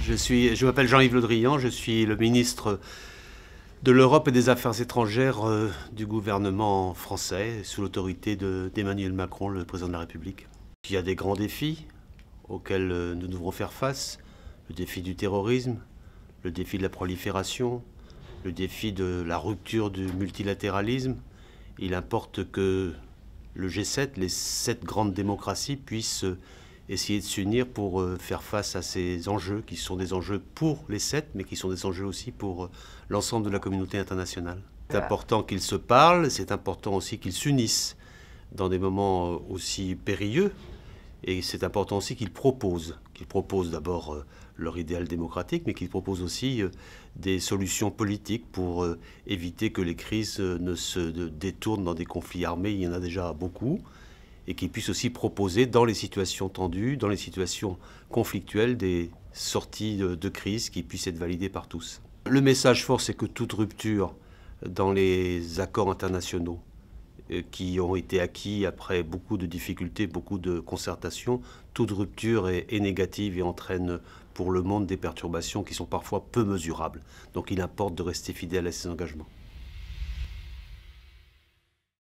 Je, je m'appelle Jean-Yves Le Drian, je suis le ministre de l'Europe et des Affaires étrangères euh, du gouvernement français, sous l'autorité d'Emmanuel Macron, le président de la République. Il y a des grands défis auxquels euh, nous devrons faire face, le défi du terrorisme, le défi de la prolifération, le défi de la rupture du multilatéralisme. Il importe que le G7, les sept grandes démocraties, puissent essayer de s'unir pour euh, faire face à ces enjeux qui sont des enjeux pour les sept, mais qui sont des enjeux aussi pour euh, l'ensemble de la communauté internationale. C'est important qu'ils se parlent, c'est important aussi qu'ils s'unissent dans des moments euh, aussi périlleux, et c'est important aussi qu'ils proposent, qu'ils proposent d'abord leur idéal démocratique, mais qu'ils proposent aussi des solutions politiques pour éviter que les crises ne se détournent dans des conflits armés, il y en a déjà beaucoup et qui puisse aussi proposer dans les situations tendues, dans les situations conflictuelles, des sorties de, crise qui puissent être validées par tous. Le message fort, c'est que toute rupture dans les accords internationaux euh, qui ont été acquis après beaucoup de difficultés, beaucoup de concertations, toute rupture est négative et entraîne pour le monde des perturbations qui sont parfois peu mesurables. Donc il importe de rester fidèle à ses engagements.